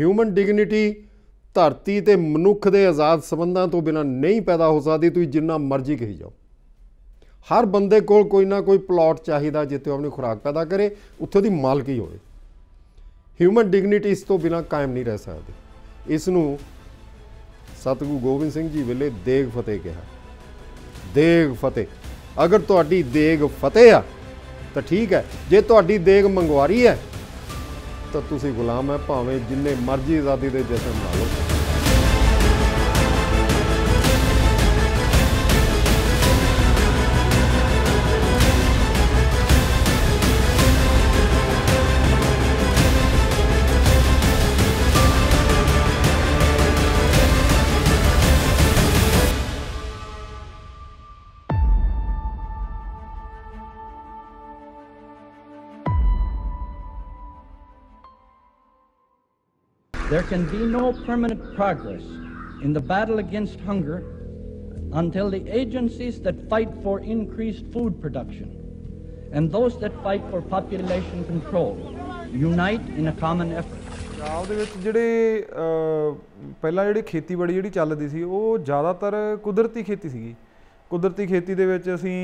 Human dignity ਧਰਤੀ ਤੇ ਮਨੁੱਖ ਦੇ ਆਜ਼ਾਦ ਸਬੰਧਾਂ ਤੋਂ ਬਿਨਾ ਨਹੀਂ ਪੈਦਾ ਹੋ ਸਕਦੀ ਤੁਸੀਂ ਜਿੰਨਾ ਮਰਜ਼ੀ ਕਹੀ ਜਾਓ ਹਰ ਬੰਦੇ ਕੋਲ ਕੋਈ ਨਾ ਕੋਈ ਪਲਾਟ ਚਾਹੀਦਾ ਜਿੱਥੇ ਉਹ ਆਪਣੀ ਖੁਰਾਕ ਪੈਦਾ ਕਰੇ ਉੱਥੇ ਦੀ ਮਾਲਕੀ ਹੋਵੇ ਹਿਊਮਨ ਡਿਗਨਿਟੀ ਇਸ ਤੋਂ ਬਿਨਾ ਕਾਇਮ ਨਹੀਂ ਰਹਿ ਸਕਦੀ ਇਸ ਨੂੰ ਸਤਗੁਰੂ ਗੋਬਿੰਦ ਸਿੰਘ ਜੀ ਵੇਲੇ ਦੇਗ ਫਤਿਹ ਕਿਹਾ ਦੇਗ ਫਤਿਹ ਅਗਰ ਤੁਹਾਡੀ ਦੇਗ ਫਤਿਹ ਆ ਤਾਂ ਠੀਕ ਹੈ ਜੇ ਤੁਹਾਡੀ ਦੇਗ ਮੰਗਵਾਰੀ ਹੈ ਤਾਂ ਤੁਸੀਂ ਗੁਲਾਮ ਹੈ ਭਾਵੇਂ ਜਿੰਨੇ ਮਰਜ਼ੀ ਆਜ਼ਾਦੀ ਦੇ ਜਸ਼ਨ ਮਨਾ ਲਓ There can be no permanent progress in the battle against hunger until the agencies that fight for increased food production and those that fight for population control unite in a common effort. Punjab ਦੇ ਵਿੱਚ ਜਿਹੜੇ ਪਹਿਲਾਂ ਜਿਹੜੀ ਖੇਤੀਬਾੜੀ ਜਿਹੜੀ ਚੱਲਦੀ ਸੀ ਉਹ ਜ਼ਿਆਦਾਤਰ ਕੁਦਰਤੀ ਖੇਤੀ ਸੀਗੀ ਕੁਦਰਤੀ ਖੇਤੀ ਦੇ ਵਿੱਚ ਅਸੀਂ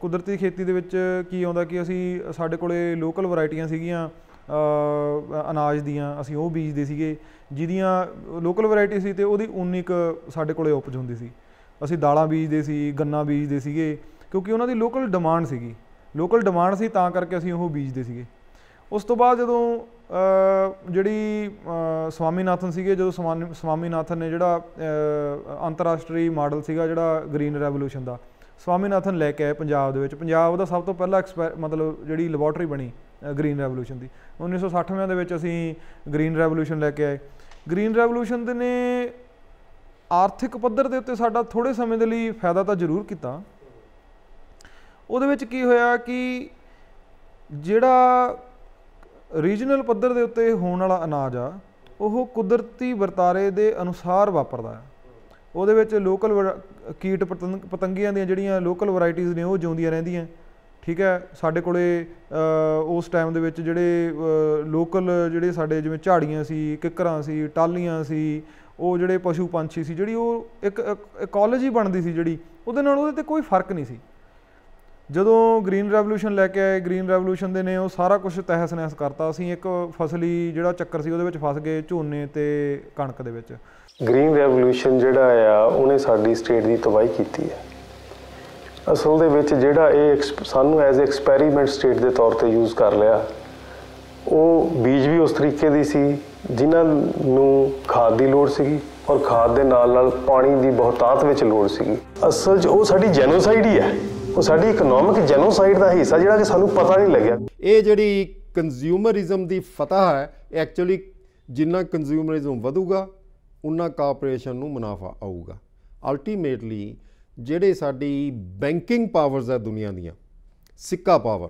ਕੁਦਰਤੀ ਖੇਤੀ ਦੇ ਵਿੱਚ ਕੀ ਆਉਂਦਾ ਕਿ ਅਸੀਂ ਸਾਡੇ ਕੋਲੇ ਲੋਕਲ ਵੈਰਾਈਟੀਆਂ ਸੀਗੀਆਂ ਅਨਾਜ ਦੀਆਂ ਅਸੀਂ ਉਹ ਬੀਜਦੇ ਸੀਗੇ ਜਿਹਦੀਆਂ ਲੋਕਲ ਵੈਰਾਈਟੀ ਸੀ ਤੇ ਉਹਦੀ ਉਨੀ ਸਾਡੇ ਕੋਲੇ ਉਪਜ ਹੁੰਦੀ ਸੀ ਅਸੀਂ ਦਾਲਾਂ ਬੀਜਦੇ ਸੀ ਗੰਨਾ ਬੀਜਦੇ ਸੀਗੇ ਕਿਉਂਕਿ ਉਹਨਾਂ ਦੀ ਲੋਕਲ ਡਿਮਾਂਡ ਸੀਗੀ ਲੋਕਲ ਡਿਮਾਂਡ ਸੀ ਤਾਂ ਕਰਕੇ ਅਸੀਂ ਉਹ ਬੀਜਦੇ ਸੀਗੇ ਉਸ ਤੋਂ ਬਾਅਦ ਜਦੋਂ ਜਿਹੜੀ ਸਵਾਮੀਨਾਥਨ ਸੀਗੇ ਜਦੋਂ ਸਵਾਮੀਨਾਥਨ ਨੇ ਜਿਹੜਾ ਅੰਤਰਰਾਸ਼ਟਰੀ ਮਾਡਲ ਸੀਗਾ ਜਿਹੜਾ ਗ੍ਰੀਨ ਰੈਵੋਲੂਸ਼ਨ ਦਾ ਸਵਾਮੀਨਾਥਨ ਲੈ ਕੇ ਆਏ ਪੰਜਾਬ ਦੇ ਵਿੱਚ ਪੰਜਾਬ ਦਾ ਸਭ ਤੋਂ ਪਹਿਲਾ ਮਤਲਬ ਜਿਹੜੀ ਲੈਬੋਰਟਰੀ ਬਣੀ ਗ੍ਰੀਨ ਰੈਵੋਲੂਸ਼ਨ ਦੀ 1960ਵਿਆਂ ਦੇ ਵਿੱਚ ਅਸੀਂ ਗ੍ਰੀਨ ਰੈਵੋਲੂਸ਼ਨ ਲੈ ਕੇ ਆਏ ਗ੍ਰੀਨ ਰੈਵੋਲੂਸ਼ਨ ਦੇ ਨੇ ਆਰਥਿਕ ਪੱਧਰ ਦੇ ਉੱਤੇ ਸਾਡਾ ਥੋੜੇ ਸਮੇਂ ਦੇ ਲਈ ਫਾਇਦਾ ਤਾਂ ਜ਼ਰੂਰ ਕੀਤਾ ਉਹਦੇ ਵਿੱਚ ਕੀ ਹੋਇਆ ਕਿ ਜਿਹੜਾ ਰੀਜਨਲ ਪੱਧਰ ਦੇ ਉੱਤੇ ਹੋਣ ਵਾਲਾ ਅਨਾਜ ਆ ਉਹ ਕੁਦਰਤੀ ਵਰਤਾਰੇ ਦੇ ਅਨੁਸਾਰ ਵਾਪਰਦਾ ਹੈ ਉਹਦੇ ਵਿੱਚ ਲੋਕਲ ਕੀਟ ਪਤੰਗੀਆਂ ਦੀਆਂ ਜਿਹੜੀਆਂ ਲੋਕਲ ਵੈਰਾਈਟੀਆਂ ਨੇ ਉਹ ਜਿਉਂਦੀਆਂ ਰਹਿੰਦੀਆਂ ਠੀਕ ਹੈ ਸਾਡੇ ਕੋਲੇ ਉਸ ਟਾਈਮ ਦੇ ਵਿੱਚ ਜਿਹੜੇ ਲੋਕਲ ਜਿਹੜੇ ਸਾਡੇ ਜਿਵੇਂ ਝਾੜੀਆਂ ਸੀ ਕਿਕਰਾਂ ਸੀ ਟਾਲੀਆਂ ਸੀ ਉਹ ਜਿਹੜੇ ਪਸ਼ੂ ਪੰਛੀ ਸੀ ਜਿਹੜੀ ਉਹ ਇੱਕ ਇਕੋਲੋਜੀ ਬਣਦੀ ਸੀ ਜਿਹੜੀ ਉਹਦੇ ਨਾਲ ਉਹਦੇ ਤੇ ਕੋਈ ਫਰਕ ਨਹੀਂ ਸੀ ਜਦੋਂ ਗ੍ਰੀਨ ਰੈਵੋਲੂਸ਼ਨ ਲੈ ਕੇ ਆਏ ਗ੍ਰੀਨ ਰੈਵੋਲੂਸ਼ਨ ਦੇ ਨੇ ਉਹ ਸਾਰਾ ਕੁਝ ਤਹਿਸ ਨਹਿਸ ਕਰਤਾ ਅਸੀਂ ਇੱਕ ਫਸਲੀ ਜਿਹੜਾ ਚੱਕਰ ਸੀ ਉਹਦੇ ਵਿੱਚ ਫਸ ਗਏ ਝੋਨੇ ਤੇ ਕਣਕ ਦੇ ਵਿੱਚ ਗ੍ਰੀਨ ਰੈਵੋਲੂਸ਼ਨ ਜਿਹੜਾ ਆ ਉਹਨੇ ਸਾਡੀ ਸਟੇਟ ਦੀ ਤਬਾਹੀ ਕੀਤੀ ਹੈ ਅਸਲ ਦੇ ਵਿੱਚ ਜਿਹੜਾ ਇਹ ਸਾਨੂੰ ਐਜ਼ ਐਕਸਪੈਰੀਮੈਂਟ ਸਟੇਟ ਦੇ ਤੌਰ ਤੇ ਯੂਜ਼ ਕਰ ਲਿਆ ਉਹ ਬੀਜ ਵੀ ਉਸ ਤਰੀਕੇ ਦੀ ਸੀ ਜਿਨ੍ਹਾਂ ਨੂੰ ਖਾਦ ਦੀ ਲੋੜ ਸੀਗੀ ਔਰ ਖਾਦ ਦੇ ਨਾਲ ਨਾਲ ਪਾਣੀ ਦੀ ਬਹੁਤਾਤ ਵਿੱਚ ਲੋੜ ਸੀਗੀ ਅਸਲ 'ਚ ਉਹ ਸਾਡੀ ਜੈਨੋਸਾਈਡ ਹੀ ਹੈ ਉਹ ਸਾਡੀ ਇਕਨੋਮਿਕ ਜੈਨੋਸਾਈਡ ਦਾ ਹਿੱਸਾ ਜਿਹੜਾ ਕਿ ਸਾਨੂੰ ਪਤਾ ਨਹੀਂ ਲੱਗਿਆ ਇਹ ਜਿਹੜੀ ਕੰਜ਼ਿਊਮਰਿਜ਼ਮ ਦੀ ਫਤਹ ਹੈ ਐਕਚੁਅਲੀ ਜਿੰਨਾ ਕੰਜ਼ਿਊਮਰਿਜ਼ਮ ਵਧੂਗਾ ਉਨਾ ਕਾਰਪੋਰੇਸ਼ਨ ਨੂੰ ਮੁਨਾਫਾ ਆਊਗਾ ਅਲਟੀਮੇਟਲੀ ਜਿਹੜੇ ਸਾਡੀ ਬੈਂਕਿੰਗ ਪਾਵਰਸ ਆ ਦੁਨੀਆ ਦੀਆਂ ਸਿੱਕਾ ਪਾਵਰ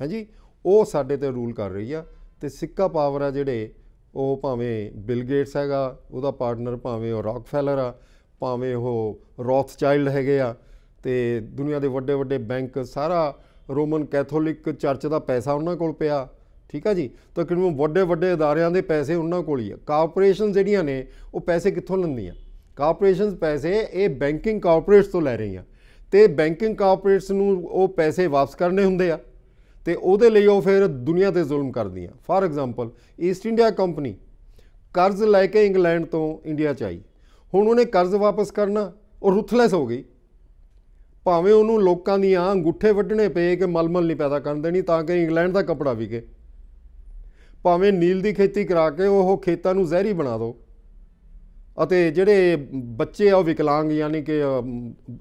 ਹਾਂਜੀ ਉਹ ਸਾਡੇ ਤੇ ਰੂਲ ਕਰ ਰਹੀ ਆ ਤੇ ਸਿੱਕਾ ਪਾਵਰ ਆ ਜਿਹੜੇ ਉਹ ਭਾਵੇਂ ਬਿਲ ਗੇਟਸ ਹੈਗਾ ਉਹਦਾ ਪਾਰਟਨਰ ਭਾਵੇਂ ਉਹ ਰੌਕਫੈਲਰ ਆ ਭਾਵੇਂ ਉਹ ਰੌਥਚਾਈਲਡ ਹੈਗੇ ਆ ਤੇ ਦੁਨੀਆ ਦੇ ਵੱਡੇ ਵੱਡੇ ਬੈਂਕ ਸਾਰਾ ਰੋਮਨ ਕੈਥੋਲਿਕ ਚਰਚ ਦਾ ਪੈਸਾ ਉਹਨਾਂ ਕੋਲ ਪਿਆ ਠੀਕ ਆ ਜੀ ਤਾਂ ਕਿਉਂਕਿ ਵੱਡੇ ਵੱਡੇ ਅਦਾਰਿਆਂ ਦੇ ਪੈਸੇ ਉਹਨਾਂ ਕੋਲ ਹੀ ਆ ਕਾਰਪੋਰੇਸ਼ਨ ਜਿਹੜੀਆਂ ਨੇ ਉਹ ਪੈਸੇ ਕਿੱਥੋਂ ਲੈਂਦੀਆਂ ਕਾਰਪੋਰੇਸ਼ਨਸ ਪੈਸੇ ਇਹ ਬੈਂਕਿੰਗ ਕਾਰਪੋਰੇਟਸ ਤੋਂ ਲੈ ਰਹੀਆਂ ਤੇ ਬੈਂਕਿੰਗ ਕਾਰਪੋਰੇਟਸ ਨੂੰ ਉਹ ਪੈਸੇ ਵਾਪਸ ਕਰਨੇ ਹੁੰਦੇ ਆ ਤੇ ਉਹਦੇ ਲਈ ਉਹ ਫਿਰ ਦੁਨੀਆ ਤੇ ਜ਼ੁਲਮ ਕਰਦੀਆਂ for example East India company ਕਰਜ਼ ਲੈ ਕੇ ਇੰਗਲੈਂਡ ਤੋਂ ਇੰਡੀਆ ਚ ਆਈ ਹੁਣ ਉਹਨੇ ਕਰਜ਼ ਵਾਪਸ ਕਰਨਾ ਉਹ ਰੁਥਲੈਸ ਹੋ ਗਈ ਭਾਵੇਂ ਉਹਨੂੰ ਲੋਕਾਂ ਦੀਆਂ ਅੰਗੂਠੇ ਵੱਢਣੇ ਪਏ ਕਿ ਮਲਮਲ ਨਹੀਂ ਪੈਦਾ ਕਰਨ ਦੇਣੀ ਤਾਂ ਕਿ ਇੰਗਲੈਂਡ ਦਾ ਕਪੜਾ ਵਿਕੇ ਭਾਵੇਂ ਨੀਲ ਦੀ ਖੇਤੀ ਕਰਾ ਕੇ ਉਹ ਖੇਤਾਂ ਨੂੰ ਜ਼ਹਿਰੀ ਬਣਾ ਦੋ ਅਤੇ ਜਿਹੜੇ ਬੱਚੇ ਆ ਉਹ ਵਿਕਲਾਂਗ ਯਾਨੀ ਕਿ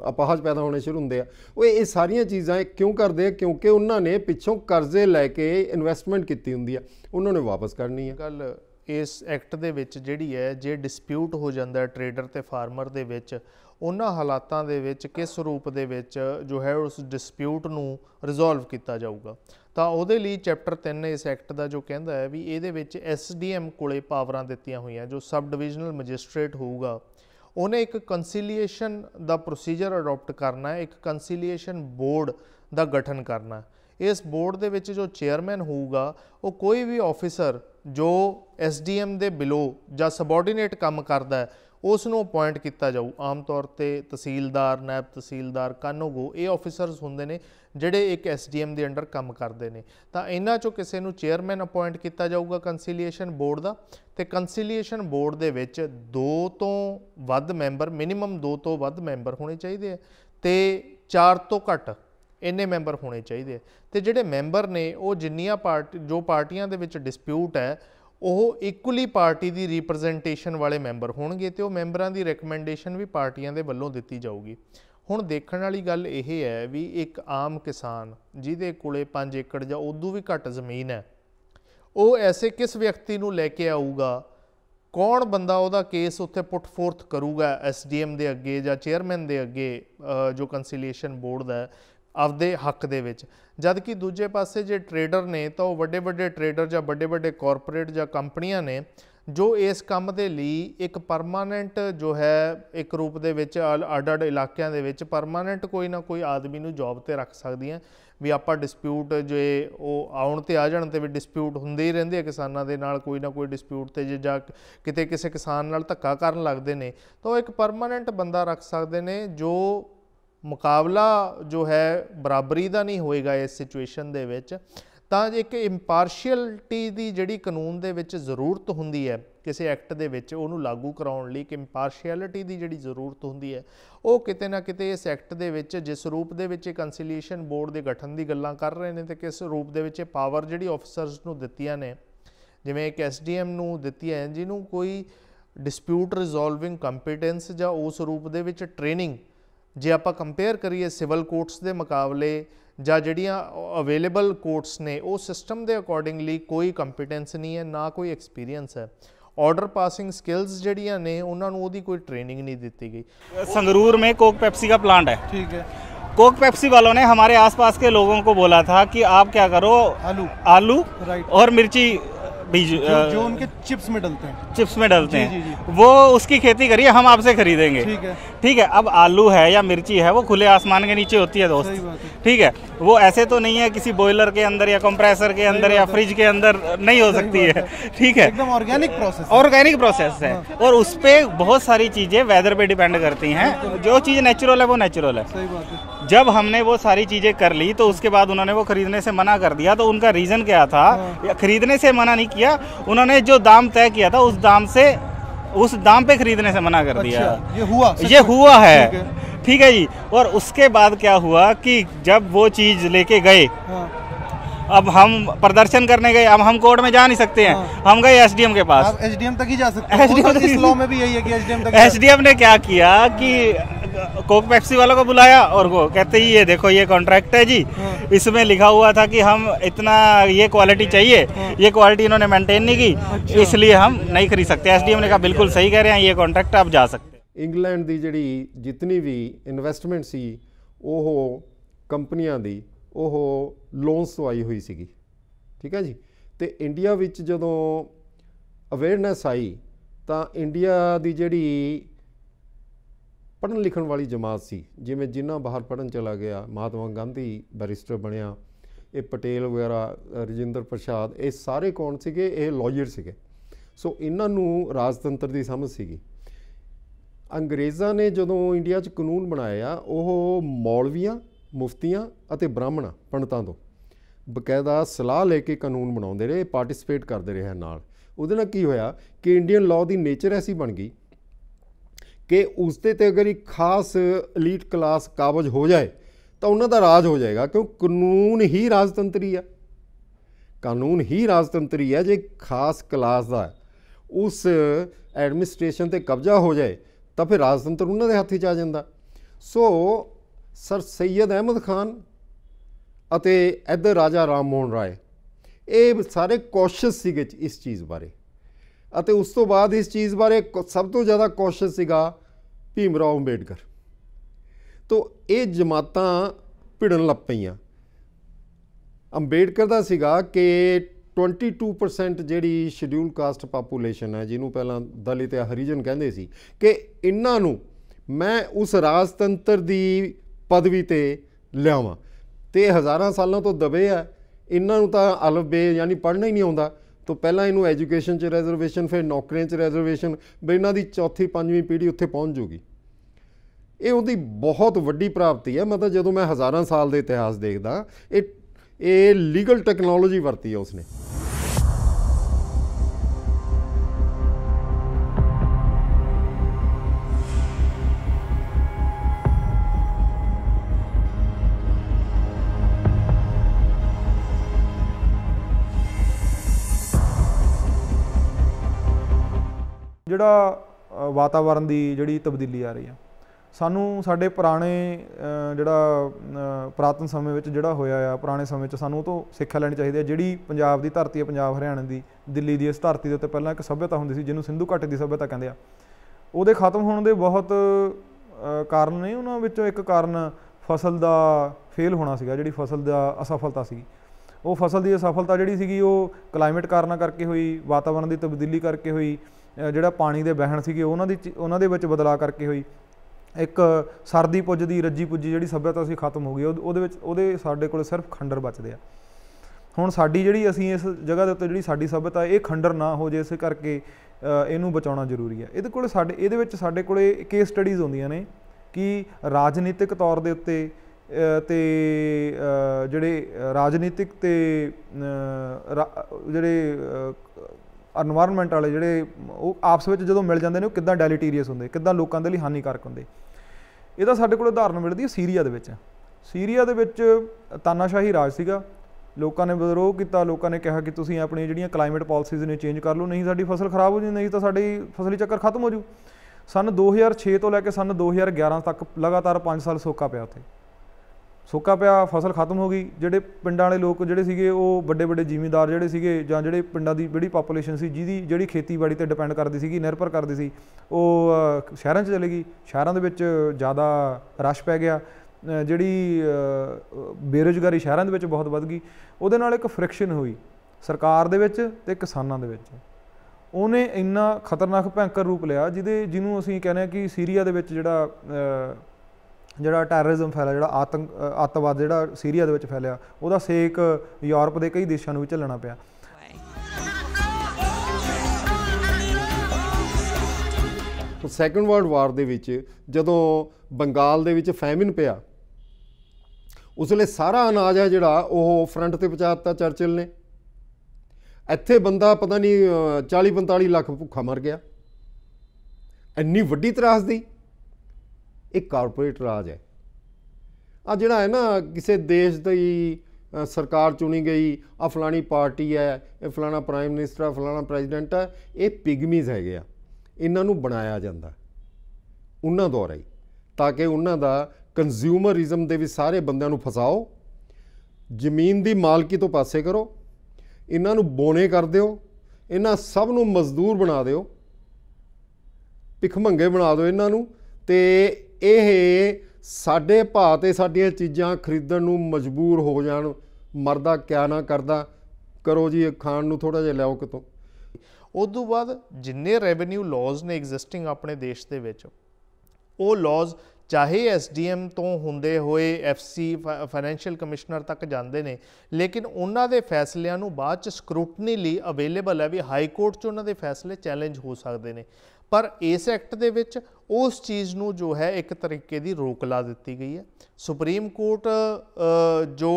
ਅਪਾਹਜ ਪੈਦਾ ਹੋਣੇ ਸ਼ੁਰੂ ਹੁੰਦੇ ਆ ਉਹ ਇਹ ਸਾਰੀਆਂ ਚੀਜ਼ਾਂ ਕਿਉਂ ਕਰਦੇ ਆ ਕਿਉਂਕਿ ਉਹਨਾਂ ਨੇ ਪਿੱਛੋਂ ਕਰਜ਼ੇ ਲੈ ਕੇ ਇਨਵੈਸਟਮੈਂਟ ਕੀਤੀ ਹੁੰਦੀ ਆ ਉਹਨਾਂ ਨੇ ਵਾਪਸ ਕਰਨੀ ਆ ਗੱਲ ਇਸ ਐਕਟ ਦੇ ਵਿੱਚ ਜਿਹੜੀ ਹੈ ਜੇ ਡਿਸਪਿਊਟ ਹੋ ਜਾਂਦਾ ਟਰੇਡਰ ਤੇ ਫਾਰਮਰ ਦੇ ਵਿੱਚ ਉਹਨਾਂ ਹਾਲਾਤਾਂ ਦੇ ਵਿੱਚ ਕਿਸ ਰੂਪ ਦੇ ਵਿੱਚ ਜੋ ਹੈ ਉਸ ਡਿਸਪਿਊਟ ਨੂੰ ਰਿਜ਼ੋਲਵ ਕੀਤਾ ਜਾਊਗਾ ਤਾਂ ਉਹਦੇ ਲਈ ਚੈਪਟਰ 3 ਇਸ ਐਕਟ ਦਾ ਜੋ ਕਹਿੰਦਾ ਹੈ ਵੀ ਇਹਦੇ ਵਿੱਚ ਐਸਡੀਐਮ ਕੋਲੇ ਪਾਵਰਾਂ ਦਿੱਤੀਆਂ ਹੋਈਆਂ ਜੋ ਸਬ ਡਿਵੀਜ਼ਨਲ ਮੈਜਿਸਟ੍ਰੇਟ ਹੋਊਗਾ ਉਹਨੇ ਇੱਕ ਕੰਸੀਲੀਏਸ਼ਨ ਦਾ ਪ੍ਰੋਸੀਜਰ ਅਡਾਪਟ ਕਰਨਾ ਹੈ ਇੱਕ ਕੰਸੀਲੀਏਸ਼ਨ ਬੋਰਡ ਦਾ ਗਠਨ ਕਰਨਾ ਇਸ ਬੋਰਡ ਦੇ ਵਿੱਚ ਜੋ ਚੇਅਰਮੈਨ ਹੋਊਗਾ ਉਹ ਕੋਈ ਵੀ ਆਫੀਸਰ ਜੋ ਐਸਡੀਐਮ ਦੇ ਬਿਲੋ ਜਾਂ ਸਬੋਰਡੀਨੇਟ ਕੰਮ ਕਰਦਾ ਹੈ ਉਸ ਨੂੰ ਅਪਾਇੰਟ ਕੀਤਾ ਜਾਊ ਆਮ ਤੌਰ ਤੇ ਤਹਿਸੀਲਦਾਰ ਨਾਇਬ ਤਹਿਸੀਲਦਾਰ ਕਾਨੋਗੋ ਇਹ ਆਫੀਸਰਸ ਹੁੰਦੇ ਨੇ ਜਿਹੜੇ ਇੱਕ ਐਸਡੀਐਮ ਦੇ ਅੰਡਰ ਕੰਮ ਕਰਦੇ ਨੇ ਤਾਂ ਇਹਨਾਂ ਚੋਂ ਕਿਸੇ ਨੂੰ ਚੇਅਰਮੈਨ ਅਪਾਇੰਟ ਕੀਤਾ ਜਾਊਗਾ ਕੰਸੀਲੀਏਸ਼ਨ ਬੋਰਡ ਦਾ ਤੇ ਕੰਸੀਲੀਏਸ਼ਨ ਬੋਰਡ ਦੇ ਵਿੱਚ ਦੋ ਤੋਂ ਵੱਧ ਮੈਂਬਰ ਮਿਨੀਮਮ ਦੋ ਤੋਂ ਵੱਧ ਮੈਂਬਰ ਹੋਣੇ ਚਾਹੀਦੇ ਆ ਤੇ ਚਾਰ ਤੋਂ ਘੱਟ ਇੰਨੇ ਮੈਂਬਰ ਹੋਣੇ ਚਾਹੀਦੇ ਤੇ ਜਿਹੜੇ ਮੈਂਬਰ ਨੇ ਉਹ ਜਿੰਨੀਆਂ ਪਾਰਟੀ ਜੋ ਪਾਰਟੀਆਂ ਦੇ ਵਿੱਚ ਡਿਸਪਿਊਟ ਹੈ ਉਹ ਇਕੁਅਲੀ ਪਾਰਟੀ ਦੀ ਰਿਪਰੈਜ਼ੈਂਟੇਸ਼ਨ ਵਾਲੇ ਮੈਂਬਰ ਹੋਣਗੇ ਤੇ ਉਹ ਮੈਂਬਰਾਂ ਦੀ ਰეკਮੈਂਡੇਸ਼ਨ ਵੀ ਪਾਰਟੀਆਂ ਦੇ ਵੱਲੋਂ ਦਿੱਤੀ ਜਾਊਗੀ ਹੁਣ ਦੇਖਣ ਵਾਲੀ ਗੱਲ ਇਹ ਹੈ ਵੀ ਇੱਕ ਆਮ ਕਿਸਾਨ ਜਿਹਦੇ ਕੋਲੇ 5 ਏਕੜ ਜਾਂ ਉਦੋਂ ਵੀ ਘੱਟ ਜ਼ਮੀਨ ਹੈ ਉਹ ਐਸੇ ਕਿਸ ਵਿਅਕਤੀ ਨੂੰ ਲੈ ਕੇ ਆਊਗਾ ਕੌਣ ਬੰਦਾ ਉਹਦਾ ਕੇਸ ਉੱਥੇ ਪੁੱਟ ਫੋਰਥ ਕਰੂਗਾ ਐਸਡੀਐਮ ਦੇ ਅੱਗੇ ਜਾਂ ਚੇਅਰਮੈਨ ਦੇ ਅੱਗੇ ਜੋ ਕੰਸੀਲੀਏਸ਼ਨ ਬੋਰਡ ਦਾ ਆਪਦੇ ਹੱਕ ਦੇ ਵਿੱਚ ਜਦ ਕਿ ਦੂਜੇ ਪਾਸੇ ਜੇ ਟਰੇਡਰ ਨੇ ਤਾਂ ਉਹ ਵੱਡੇ ਵੱਡੇ ਟਰੇਡਰ ਜਾਂ ਵੱਡੇ ਵੱਡੇ ਕਾਰਪੋਰੇਟ ਜਾਂ ਕੰਪਨੀਆਂ ਨੇ ਜੋ ਇਸ ਕੰਮ ਦੇ ਲਈ ਇੱਕ ਪਰਮਾਨੈਂਟ ਜੋ ਹੈ ਇੱਕ ਰੂਪ ਦੇ ਵਿੱਚ ਅਡਡ ਇਲਾਕਿਆਂ ਦੇ ਵਿੱਚ ਪਰਮਾਨੈਂਟ ਕੋਈ ਨਾ ਕੋਈ ਆਦਮੀ ਨੂੰ ਜੌਬ ਤੇ ਰੱਖ ਸਕਦੀਆਂ ਵੀ ਆਪਾਂ ਡਿਸਪਿਊਟ ਜੇ ਉਹ ਆਉਣ ਤੇ ਆ ਜਾਣ ਤੇ ਵੀ ਡਿਸਪਿਊਟ ਹੁੰਦੇ ਹੀ ਰਹਿੰਦੇ ਆ ਕਿਸਾਨਾਂ ਦੇ ਨਾਲ ਕੋਈ ਨਾ ਕੋਈ ਡਿਸਪਿਊਟ ਤੇ ਜੇ ਜਾ ਕਿਤੇ ਕਿਸੇ ਕਿਸਾਨ ਨਾਲ ਧੱਕਾ ਕਰਨ ਲੱਗਦੇ ਨੇ ਤਾਂ ਉਹ ਇੱਕ ਪਰਮਾਨੈਂਟ ਬੰਦਾ ਰੱਖ ਸਕਦੇ ਨੇ ਜੋ ਮੁਕਾਬਲਾ ਜੋ ਹੈ ਬਰਾਬਰੀ ਦਾ ਨਹੀਂ ਹੋਏਗਾ ਇਸ ਸਿਚੁਏਸ਼ਨ ਦੇ ਵਿੱਚ ਤਾਂ ਇੱਕ ਇੰਪਾਰਸ਼ੀਅਲਟੀ ਦੀ ਜਿਹੜੀ ਕਾਨੂੰਨ ਦੇ ਵਿੱਚ ਜ਼ਰੂਰਤ ਹੁੰਦੀ ਹੈ ਕਿਸੇ ਐਕਟ ਦੇ ਵਿੱਚ ਉਹਨੂੰ ਲਾਗੂ ਕਰਾਉਣ ਲਈ ਕਿ ਇੰਪਾਰਸ਼ੀਅਲਟੀ ਦੀ ਜਿਹੜੀ ਜ਼ਰੂਰਤ ਹੁੰਦੀ ਹੈ ਉਹ ਕਿਤੇ ਨਾ ਕਿਤੇ ਇਸ ਐਕਟ ਦੇ ਵਿੱਚ ਜਿਸ ਰੂਪ ਦੇ ਵਿੱਚ ਇਹ ਕੰਸੀਲੀਏਸ਼ਨ ਬੋਰਡ ਦੇ ਗਠਨ ਦੀ ਗੱਲਾਂ ਕਰ ਰਹੇ ਨੇ ਤੇ ਕਿਸ ਰੂਪ ਦੇ ਵਿੱਚ ਇਹ ਪਾਵਰ ਜਿਹੜੀ ਆਫੀਸਰਸ ਨੂੰ ਦਿੱਤੀਆਂ ਨੇ ਜਿਵੇਂ ਇੱਕ ਐਸਡੀਐਮ ਨੂੰ ਦਿੱਤੀ ਹੈ ਜਿਹਨੂੰ ਕੋਈ ਡਿਸਪਿਊਟ ਰਿਜ਼ੋਲਵਿੰਗ ਕੰਪੀਟੈਂਸ ਜਾਂ ਉਸ ਰੂਪ ਦੇ ਵਿੱਚ ਟ੍ਰੇਨਿੰਗ जे आप कंपेयर करिए सिविल कोर्ट्स के मुकाबले जड़िया अवेलेबल कोर्ट्स ने वो सिस्टम के अकॉर्डिंगली कोई कंपीटेंस नहीं है ना कोई एक्सपीरियंस है ऑर्डर पासिंग स्किल्स जड़िया ने उन्होंने वो कोई ट्रेनिंग नहीं दी गई संगरूर में कोक पेप्सी का प्लांट है ठीक है कोक पेप्सी वालों ने हमारे आसपास के लोगों को बोला था कि आप क्या करो आलू आलू और मिर्ची बीज जो, जो उनके चिप्स में डलते हैं चिप्स में डलते जी, हैं जी, जी। वो उसकी खेती करिए हम आपसे खरीदेंगे ठीक है ठीक है अब आलू है या मिर्ची है वो खुले आसमान के नीचे होती है दोस्त ठीक है वो ऐसे तो नहीं है किसी बॉयलर के अंदर या कंप्रेसर के अंदर या फ्रिज के अंदर नहीं हो सकती है ठीक है एकदम ऑर्गेनिक प्रोसेस ऑर्गेनिक प्रोसेस है हाँ। और उस पर बहुत सारी चीज़ें वेदर पे डिपेंड करती हैं जो चीज़ नेचुरल है वो नेचुरल है जब हमने वो सारी चीज़ें कर ली तो उसके बाद उन्होंने वो खरीदने से मना कर दिया तो उनका रीज़न क्या था हाँ। खरीदने से मना नहीं किया उन्होंने जो दाम तय किया था उस दाम से उस दाम पे खरीदने से मना कर दिया अच्छा, ये हुआ ये हुआ है ठीक है जी और उसके बाद क्या हुआ कि जब वो चीज़ लेके गए हाँ। अब हम प्रदर्शन करने गए अब हम कोर्ट में जा नहीं सकते हैं हाँ। हम गए एसडीएम के पास एसडीएम तक ही जा सकते हैं एसडीएम में भी यही है कि एसडीएम तक एसडीएम ने क्या किया कि कोक पेप्सी वालों को बुलाया और वो कहते ही ये देखो ये कॉन्ट्रैक्ट है जी इसमें लिखा हुआ था कि हम इतना ये क्वालिटी चाहिए ये क्वालिटी इन्होंने मेंटेन नहीं की अच्छा। इसलिए हम नहीं खरीद सकते एसडीएम ने कहा बिल्कुल सही कह रहे हैं ये कॉन्ट्रैक्ट आप जा सकते ਇੰਗਲੈਂਡ ਦੀ ਜਿਹੜੀ ਜਿਤਨੀ ਵੀ ਇਨਵੈਸਟਮੈਂਟ ਸੀ ਉਹ ਕੰਪਨੀਆਂ ਦੀ ਉਹ ਲੋਨਸ ਤੋਂ ਆਈ ਹੋਈ ਸੀਗੀ ਠੀਕ ਹੈ ਜੀ ਤੇ ਇੰਡੀਆ ਵਿੱਚ ਜਦੋਂ ਅਵੇਅਰਨੈਸ ਆਈ ਤਾਂ ਇੰਡੀਆ ਦੀ ਜਿਹੜੀ ਪੜਨ ਲਿਖਣ ਵਾਲੀ ਜਮਾਤ ਸੀ ਜਿਵੇਂ ਜਿੰਨਾ ਬਾਹਰ ਪੜਨ ਚਲਾ ਗਿਆ ਮਹਾਤਮਾ ਗਾਂਧੀ ਬੈਰਿਸਟਰ ਬਣਿਆ ਇਹ ਪਟੇਲ ਵਗੈਰਾ ਰਜਿੰਦਰ ਪ੍ਰਸ਼ਾਦ ਇਹ ਸਾਰੇ ਕੌਣ ਸੀਗੇ ਇਹ ਲਾਇਰ ਸੀਗੇ ਸੋ ਇਹਨਾਂ ਨੂੰ ਰਾਜਤੰਤਰ ਦੀ ਸਮਝ ਸੀਗੀ ਅੰਗਰੇਜ਼ਾਂ ਨੇ ਜਦੋਂ ਇੰਡੀਆ 'ਚ ਕਾਨੂੰਨ ਬਣਾਇਆ ਉਹ ਮੌਲਵੀਆਂ ਮੁਫਤੀਆਂ ਅਤੇ ਬ੍ਰਾਹਮਣਾਂ ਪੰਡਤਾਂ ਤੋਂ ਬਕਾਇਦਾ ਸਲਾਹ ਲੈ ਕੇ ਕਾਨੂੰਨ ਬਣਾਉਂਦੇ ਰਹੇ ਪਾਰਟਿਸਿਪੇਟ ਕਰਦੇ ਰਹੇ ਨਾਲ ਉਹਦੇ ਨਾਲ ਕੀ ਹੋਇਆ ਕਿ ਇੰਡੀਅਨ ਲਾਅ ਦੀ ਨੇਚਰ ਐਸੀ ਬਣ ਗਈ ਕਿ ਉਸ ਤੇ ਤੇ ਅਗਰ ਇੱਕ ਖਾਸ 엘ੀਟ ਕਲਾਸ ਕਾਬਜ ਹੋ ਜਾਏ ਤਾਂ ਉਹਨਾਂ ਦਾ ਰਾਜ ਹੋ ਜਾਏਗਾ ਕਿਉਂ ਕਾਨੂੰਨ ਹੀ ਰਾਜਤੰਤਰੀ ਆ ਕਾਨੂੰਨ ਹੀ ਰਾਜਤੰਤਰੀ ਆ ਜੇ ਖਾਸ ਕਲਾਸ ਦਾ ਉਸ ਐਡਮਿਨਿਸਟ੍ਰੇਸ਼ਨ ਤੇ ਕਬਜ਼ਾ ਹੋ ਜਾਏ ਤਾਂ ਫਿਰ ਰਾਜਤੰਤਰ ਉਹਨਾਂ ਦੇ ਹੱਥੇ 'ਚ ਆ ਜਾਂਦਾ ਸੋ ਸਰ ਸੈਦ ਅਹਿਮਦ ਖਾਨ ਅਤੇ ਇਧਰ ਰਾਜਾ ਰਾਮ ਮੋਹਨ ਰਾਏ ਇਹ ਸਾਰੇ ਕੋਸ਼ਿਸ਼ ਸੀਗੇ ਇਸ ਚੀਜ਼ ਬਾਰੇ ਅਤੇ ਉਸ ਤੋਂ ਬਾਅਦ ਇਸ ਚੀਜ਼ ਬਾਰੇ ਸਭ ਤੋਂ ਜ਼ਿਆਦਾ ਕੌਸ਼ਸ ਸੀਗਾ ਭੀਮ ਰਾਓ ਅੰਬੇਡਕਰ ਤੋਂ ਇਹ ਜਮਾਤਾਂ ਭਿੜਨ ਲੱਗ ਪਈਆਂ ਅੰਬੇਡਕਰ ਦਾ ਸੀਗਾ ਕਿ 22% ਜਿਹੜੀ ਸ਼ਡਿਊਲ ਕਾਸਟ ਪਾਪੂਲੇਸ਼ਨ ਹੈ ਜਿਹਨੂੰ ਪਹਿਲਾਂ ਦਲਿਤ ਜਾਂ ਹਰੀਜਨ ਕਹਿੰਦੇ ਸੀ ਕਿ ਇਹਨਾਂ ਨੂੰ ਮੈਂ ਉਸ ਰਾਜਤੰਤਰ ਦੀ ਪਦਵੀ ਤੇ ਲਿਆਵਾਂ ਤੇ ਹਜ਼ਾਰਾਂ ਸਾਲਾਂ ਤੋਂ ਦਬੇ ਆ ਇਹਨਾਂ ਨੂੰ ਤਾਂ ਅਲਫ ਬੇ ਯਾਨੀ ਪੜ੍ਹਨਾ ਹੀ ਨਹੀਂ ਆਉਂਦਾ ਤੋਂ ਪਹਿਲਾਂ ਇਹਨੂੰ ਐਜੂਕੇਸ਼ਨ 'ਚ ਰਿਜ਼ਰਵੇਸ਼ਨ ਫਿਰ ਨੌਕਰੀਆਂ 'ਚ ਰਿਜ਼ਰਵੇਸ਼ਨ ਬਈ ਇਹਨਾਂ ਦੀ ਚੌਥੀ ਪੰਜਵੀਂ ਪੀੜ੍ਹੀ ਉੱਥੇ ਪਹੁੰਚ ਜੂਗੀ ਇਹ ਉਹਦੀ ਬਹੁਤ ਵੱਡੀ ਪ੍ਰਾਪਤੀ ਹੈ ਮਤਲਬ ਜਦੋਂ ਮੈਂ ਹਜ਼ਾਰਾਂ ਸਾਲ ਦੇ ਇਤਿਹਾਸ ਦੇਖਦਾ ਇਹ ਇਹ ਲੀਗਲ ਟੈਕਨੋਲੋਜੀ ਵਰਤੀ ਹੈ ਉਸਨੇ ਜਿਹੜਾ ਵਾਤਾਵਰਨ ਦੀ ਜਿਹੜੀ ਤਬਦੀਲੀ ਆ ਰਹੀ ਆ ਸਾਨੂੰ ਸਾਡੇ ਪੁਰਾਣੇ ਜਿਹੜਾ ਪ੍ਰਾਤਨ ਸਮੇਂ ਵਿੱਚ ਜਿਹੜਾ ਹੋਇਆ ਆ ਪੁਰਾਣੇ ਸਮੇਂ ਵਿੱਚ ਸਾਨੂੰ ਉਹ ਤੋਂ ਸਿੱਖਿਆ ਲੈਣੀ ਚਾਹੀਦੀ ਹੈ ਜਿਹੜੀ ਪੰਜਾਬ ਦੀ ਧਰਤੀ ਹੈ ਪੰਜਾਬ ਹਰਿਆਣਾ ਦੀ ਦਿੱਲੀ ਦੀ ਇਸ ਧਰਤੀ ਦੇ ਉੱਤੇ ਪਹਿਲਾਂ ਇੱਕ ਸਭਿਅਤਾ ਹੁੰਦੀ ਸੀ ਜਿਹਨੂੰ ਸਿੰਧੂ ਘਾਟੀ ਦੀ ਸਭਿਅਤਾ ਕਹਿੰਦੇ ਆ ਉਹਦੇ ਖਤਮ ਹੋਣ ਦੇ ਬਹੁਤ ਕਾਰਨ ਨੇ ਉਹਨਾਂ ਵਿੱਚੋਂ ਇੱਕ ਕਾਰਨ ਫਸਲ ਦਾ ਫੇਲ ਹੋਣਾ ਸੀਗਾ ਜਿਹੜੀ ਫਸਲ ਦਾ ਅਸਫਲਤਾ ਸੀ ਉਹ ਫਸਲ ਦੀ ਅਸਫਲਤਾ ਜਿਹੜੀ ਸੀਗੀ ਉਹ ਕਲਾਈਮੇਟ ਕਾਰਨਾ ਕਰਕੇ ਹੋਈ ਵਾਤਾਵਰਣ ਦੀ ਤਬਦੀਲੀ ਕਰਕੇ ਹੋਈ ਜਿਹੜਾ ਪਾਣੀ ਦੇ ਵਹਿਣ ਸੀਗੇ ਉਹਨਾਂ ਦੀ ਉਹਨਾਂ ਦੇ ਵਿੱਚ ਬਦਲਾਅ ਕਰਕੇ ਹੋਈ ਇੱਕ ਸਰਦੀ ਪੁੱਜ ਦੀ ਰੱਜੀ ਪੁੱਜੀ ਜਿਹੜੀ ਸਭਿਆਤਾ ਸੀ ਖਤਮ ਹੋ ਗਈ ਉਹਦੇ ਵਿੱਚ ਉਹਦੇ ਸਾਡੇ ਕੋਲ ਸਿਰਫ ਖੰਡਰ ਬਚਦੇ ਆ ਹੁਣ ਸਾਡੀ ਜਿਹੜੀ ਅਸੀਂ ਇਸ ਜਗ੍ਹਾ ਦੇ ਉੱਤੇ ਜਿਹੜੀ ਸਾਡੀ ਸੱਭਿਅਤਾ ਇਹ ਖੰਡਰ ਨਾ ਹੋ ਜੇ ਇਸੇ ਕਰਕੇ ਇਹਨੂੰ ਬਚਾਉਣਾ ਜ਼ਰੂਰੀ ਹੈ ਇਹਦੇ ਕੋਲ ਸਾਡੇ ਇਹਦੇ ਵਿੱਚ ਸਾਡੇ ਕੋਲੇ ਕੇਸ ਸਟੱਡੀਜ਼ ਹੁੰਦੀਆਂ ਨੇ ਕਿ ਰਾਜਨੀਤਿਕ ਤੌਰ ਦੇ ਉੱਤੇ ਤੇ ਜਿਹੜੇ ਰਾਜਨੀਤਿਕ ਤੇ ਜਿਹੜੇ ਐਨਵਾਇਰਨਮੈਂਟ ਵਾਲੇ ਜਿਹੜੇ ਉਹ ਆਪਸ ਵਿੱਚ ਜਦੋਂ ਮਿਲ ਜਾਂਦੇ ਨੇ ਉਹ ਕਿੱਦਾਂ ਡੈਲੀਟੀਰੀਅਸ ਹੁੰਦੇ ਕਿੱਦਾਂ ਲੋਕਾਂ ਦੇ ਲਈ ਹਾਨੀਕਾਰਕ ਹੁੰਦੇ ਇਹਦਾ ਸਾਡੇ ਕੋਲ ਉਦਾਹਰਨ ਮਿਲਦੀ ਹੈ ਸੀਰੀਆ ਦੇ ਵਿੱਚ ਸੀਰੀਆ ਦੇ ਵਿੱਚ ਤਾਨਾਸ਼ਾਹੀ ਰਾਜ ਸੀਗਾ ਲੋਕਾਂ ਨੇ ਵਿਦਰੋਹ ਕੀਤਾ ਲੋਕਾਂ ਨੇ ਕਿਹਾ ਕਿ ਤੁਸੀਂ ਆਪਣੀਆਂ ਜਿਹੜੀਆਂ ਕਲਾਈਮੇਟ ਪਾਲਿਸੀਜ਼ ਨੇ ਚੇਂਜ ਕਰ ਲਓ ਨਹੀਂ ਸਾਡੀ ਫਸਲ ਖਰਾਬ ਹੋ ਜੂ ਨਹੀਂ ਤਾਂ ਸਾਡੀ ਫਸਲੀ ਚੱਕਰ ਖਤਮ ਹੋ ਜੂ ਸਨ 2006 ਤੋਂ ਲੈ ਕੇ ਸਨ 2011 ਤੱਕ ਲਗਾਤਾਰ 5 ਸਾਲ ਸੋਕਾ ਪਿਆ ਉੱਥੇ ਸੁੱਕਾ ਪਿਆ ਫਸਲ ਖਤਮ ਹੋ ਗਈ ਜਿਹੜੇ ਪਿੰਡਾਂ ਵਾਲੇ ਲੋਕ ਜਿਹੜੇ ਸੀਗੇ ਉਹ ਵੱਡੇ ਵੱਡੇ ਜ਼ਿਮੀਂਦਾਰ ਜਿਹੜੇ ਸੀਗੇ ਜਾਂ ਜਿਹੜੇ ਪਿੰਡਾਂ ਦੀ ਜਿਹੜੀ ਪਾਪੂਲੇਸ਼ਨ ਸੀ ਜਿਹਦੀ ਜਿਹੜੀ ਖੇਤੀਬਾੜੀ ਤੇ ਡਿਪੈਂਡ ਕਰਦੀ ਸੀਗੀ ਨਿਰਭਰ ਕਰਦੀ ਸੀ ਉਹ ਸ਼ਹਿਰਾਂ 'ਚ ਚਲੇ ਗਈ ਸ਼ਹਿਰਾਂ ਦੇ ਵਿੱਚ ਜ਼ਿਆਦਾ ਰਸ਼ ਪੈ ਗਿਆ ਜਿਹੜੀ ਬੇਰੋਜ਼ਗਾਰੀ ਸ਼ਹਿਰਾਂ ਦੇ ਵਿੱਚ ਬਹੁਤ ਵੱਧ ਗਈ ਉਹਦੇ ਨਾਲ ਇੱਕ ਫ੍ਰਿਕਸ਼ਨ ਹੋਈ ਸਰਕਾਰ ਦੇ ਵਿੱਚ ਤੇ ਕਿਸਾਨਾਂ ਦੇ ਵਿੱਚ ਉਹਨੇ ਇੰਨਾ ਖਤਰਨਾਕ ਭੈਂਕਰ ਰੂਪ ਲਿਆ ਜਿਹਦੇ ਜਿਹਨੂੰ ਅਸੀਂ ਕਹਿੰਦੇ ਆ ਕਿ ਸੀਰੀਆ ਦੇ ਵਿੱਚ ਜਿਹੜਾ ਜਿਹੜਾ ਟੈਰਰਿਜ਼ਮ ਫੈਲਿਆ ਜਿਹੜਾ ਆਤੰਕ ਅੱਤਵਾਦ ਜਿਹੜਾ ਸੀਰੀਆ ਦੇ ਵਿੱਚ ਫੈਲਿਆ ਉਹਦਾ ਸੇਕ ਯੂਰਪ ਦੇ ਕਈ ਦੇਸ਼ਾਂ ਨੂੰ ਵੀ ਚੱਲਣਾ ਪਿਆ ਸੈਕੰਡ ਵਰਲਡ ਵਾਰ ਦੇ ਵਿੱਚ ਜਦੋਂ ਬੰਗਾਲ ਦੇ ਵਿੱਚ ਫੈਮਿਨ ਪਿਆ ਉਸ ਵੇਲੇ ਸਾਰਾ ਅਨਾਜ ਹੈ ਜਿਹੜਾ ਉਹ ਫਰੰਟ ਤੇ ਪਹੁੰਚਾਤਾ ਚਰਚਿਲ ਨੇ ਇੱਥੇ ਬੰਦਾ ਪਤਾ ਨਹੀਂ 40 45 ਲੱਖ ਭੁੱਖਾ ਮਰ ਗਿਆ ਇੰਨੀ ਵੱਡੀ ਤਰਾਸ ਦੀ ਇਹ ਕਾਰਪੋਰੇਟ ਰਾਜ ਹੈ ਆ ਜਿਹੜਾ ਹੈ ਨਾ ਕਿਸੇ ਦੇਸ਼ ਦੀ ਸਰਕਾਰ ਚੁਣੀ ਗਈ ਆ ਫਲਾਣੀ ਪਾਰਟੀ ਹੈ ਇਹ ਫਲਾਣਾ ਪ੍ਰਾਈਮ ਮਿਨਿਸਟਰ ਆ ਫਲਾਣਾ ਪ੍ਰੈਜ਼ੀਡੈਂਟ ਹੈ ਇਹ ਪਿਗਮੀਜ਼ ਹੈਗੇ ਆ ਇਹਨਾਂ ਨੂੰ ਬਣਾਇਆ ਜਾਂਦਾ ਉਹਨਾਂ ਦੁਆਰਾ ਹੀ ਤਾਂ ਕਿ ਉਹਨਾਂ ਦਾ ਕੰਜ਼ਿਊਮਰਿਜ਼ਮ ਦੇ ਵੀ ਸਾਰੇ ਬੰਦਿਆਂ ਨੂੰ ਫਸਾਓ ਜ਼ਮੀਨ ਦੀ ਮਾਲਕੀ ਤੋਂ ਪਾਸੇ ਕਰੋ ਇਹਨਾਂ ਨੂੰ ਬੋਨੇ ਕਰ ਦਿਓ ਇਹਨਾਂ ਸਭ ਨੂੰ ਮਜ਼ਦੂਰ ਬਣਾ ਦਿਓ ਮੰਗੇ ਬਣਾ ਦਿਓ ਇਹਨਾਂ ਨੂੰ ਤੇ ਇਹ ਸਾਡੇ ਭਾਅ ਤੇ ਸਾਡੀਆਂ ਚੀਜ਼ਾਂ ਖਰੀਦਣ ਨੂੰ ਮਜਬੂਰ ਹੋ ਜਾਣ ਮਰਦਾ ਕਿਆ ਨਾ ਕਰਦਾ ਕਰੋ ਜੀ ਖਾਣ ਨੂੰ ਥੋੜਾ ਜਿਹਾ ਲਿਆਓ ਕਿਤੋਂ ਉਸ ਤੋਂ ਬਾਅਦ ਜਿੰਨੇ ਰੈਵਨਿਊ ਲਾਜ਼ ਨੇ ਐਗਜ਼ਿਸਟਿੰਗ ਆਪਣੇ ਦੇਸ਼ ਦੇ ਵਿੱਚ ਉਹ ਲਾਜ਼ ਚਾਹੇ ਐਸਡੀਐਮ ਤੋਂ ਹੁੰਦੇ ਹੋਏ ਐਫਸੀ ਫਾਈਨੈਂਸ਼ੀਅਲ ਕਮਿਸ਼ਨਰ ਤੱਕ ਜਾਂਦੇ ਨੇ ਲੇਕਿਨ ਉਹਨਾਂ ਦੇ ਫੈਸਲਿਆਂ ਨੂੰ ਬਾਅਦ ਚ ਸਕਰੂਟਨੀ ਲਈ ਅਵੇਲੇਬਲ ਹੈ ਵੀ ਹਾਈ ਕੋਰਟ 'ਚ ਉਹਨਾਂ ਦੇ ਫੈਸਲੇ ਚੈਲੰਜ ਹੋ ਸਕਦੇ ਨੇ ਪਰ ਇਸ ਐਕਟ ਦੇ ਵਿੱਚ ਉਸ ਚੀਜ਼ ਨੂੰ ਜੋ ਹੈ ਇੱਕ ਤਰੀਕੇ ਦੀ ਰੋਕ ਲਾ ਦਿੱਤੀ ਗਈ ਹੈ ਸੁਪਰੀਮ ਕੋਰਟ ਜੋ